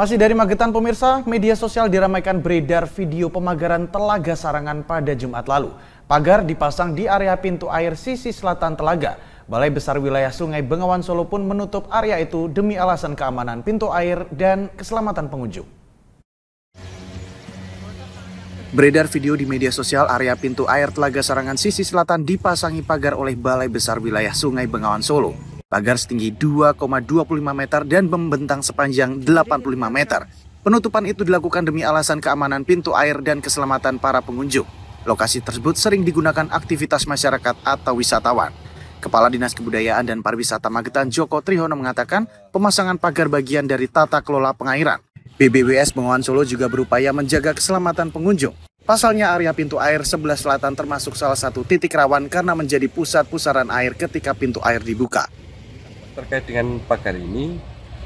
Masih dari Magetan pemirsa, media sosial diramaikan beredar video pemagaran Telaga Sarangan pada Jumat lalu. Pagar dipasang di area pintu air sisi selatan telaga. Balai Besar Wilayah Sungai Bengawan Solo pun menutup area itu demi alasan keamanan pintu air dan keselamatan pengunjung. Beredar video di media sosial area pintu air Telaga Sarangan sisi selatan dipasangi pagar oleh Balai Besar Wilayah Sungai Bengawan Solo pagar setinggi 2,25 meter dan membentang sepanjang 85 meter. Penutupan itu dilakukan demi alasan keamanan pintu air dan keselamatan para pengunjung. Lokasi tersebut sering digunakan aktivitas masyarakat atau wisatawan. Kepala Dinas Kebudayaan dan Pariwisata Magetan Joko Trihono mengatakan pemasangan pagar bagian dari tata kelola pengairan. BBWS Bengawan Solo juga berupaya menjaga keselamatan pengunjung. Pasalnya area pintu air sebelah selatan termasuk salah satu titik rawan karena menjadi pusat pusaran air ketika pintu air dibuka terkait dengan pagar ini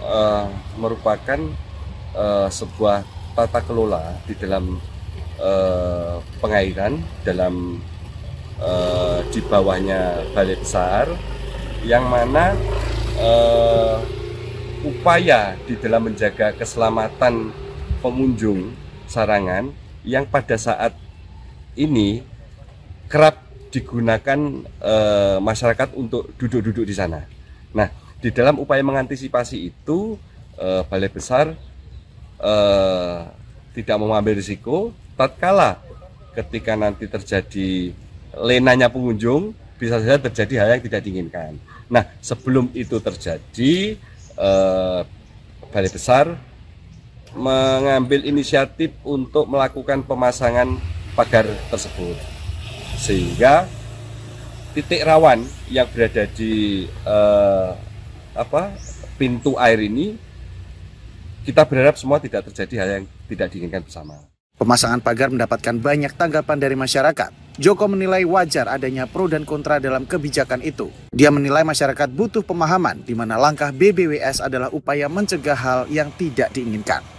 uh, merupakan uh, sebuah tata kelola di dalam uh, pengairan dalam uh, di bawahnya balai besar yang mana uh, upaya di dalam menjaga keselamatan pengunjung sarangan yang pada saat ini kerap digunakan e, masyarakat untuk duduk-duduk di sana. Nah, di dalam upaya mengantisipasi itu, eh, Balai Besar eh, tidak mengambil risiko. Tatkala ketika nanti terjadi lenanya pengunjung, bisa saja terjadi hal yang tidak diinginkan. Nah, sebelum itu terjadi, eh, Balai Besar mengambil inisiatif untuk melakukan pemasangan pagar tersebut, sehingga titik rawan yang berada di uh, apa pintu air ini kita berharap semua tidak terjadi hal yang tidak diinginkan bersama. Pemasangan pagar mendapatkan banyak tanggapan dari masyarakat. Joko menilai wajar adanya pro dan kontra dalam kebijakan itu. Dia menilai masyarakat butuh pemahaman di mana langkah BBWS adalah upaya mencegah hal yang tidak diinginkan.